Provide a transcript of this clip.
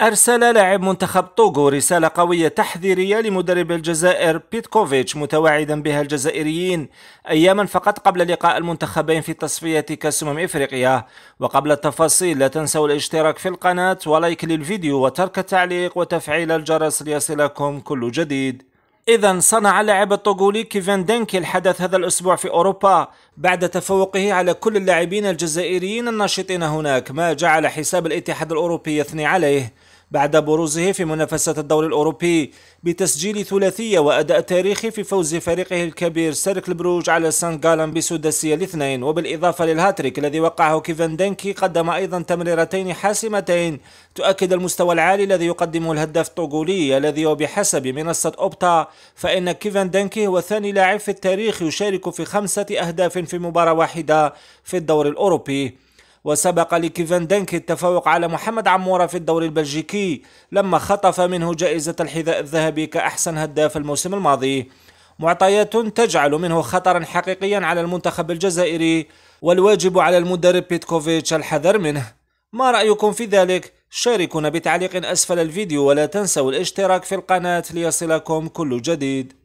أرسل لاعب منتخب طوغو رسالة قوية تحذيرية لمدرب الجزائر بيتكوفيتش متوعدا بها الجزائريين أياما فقط قبل لقاء المنتخبين في تصفية كأس أمم إفريقيا وقبل التفاصيل لا تنسوا الاشتراك في القناة ولايك للفيديو وترك التعليق وتفعيل الجرس ليصلكم كل جديد إذا صنع اللاعب الطوغولي كيفان دينكي الحدث هذا الأسبوع في أوروبا بعد تفوقه على كل اللاعبين الجزائريين الناشطين هناك ما جعل حساب الاتحاد الأوروبي يثني عليه بعد بروزه في منافسة الدوري الأوروبي بتسجيل ثلاثية وأداء تاريخي في فوز فريقه الكبير سيرك بروج على سان غالان بسداسية الاثنين وبالإضافة للهاتريك الذي وقعه كيفن دينكي قدم أيضا تمريرتين حاسمتين تؤكد المستوى العالي الذي يقدمه الهداف الطوغولي الذي وبحسب منصة أوبتا فإن كيفن دينكي هو ثاني لاعب في التاريخ يشارك في خمسة أهداف في مباراة واحدة في الدوري الأوروبي وسبق لكيفن دانكي التفوق على محمد عمورة في الدوري البلجيكي لما خطف منه جائزة الحذاء الذهبي كأحسن هداف الموسم الماضي معطيات تجعل منه خطرا حقيقيا على المنتخب الجزائري والواجب على المدرب بيتكوفيتش الحذر منه ما رأيكم في ذلك؟ شاركونا بتعليق أسفل الفيديو ولا تنسوا الاشتراك في القناة ليصلكم كل جديد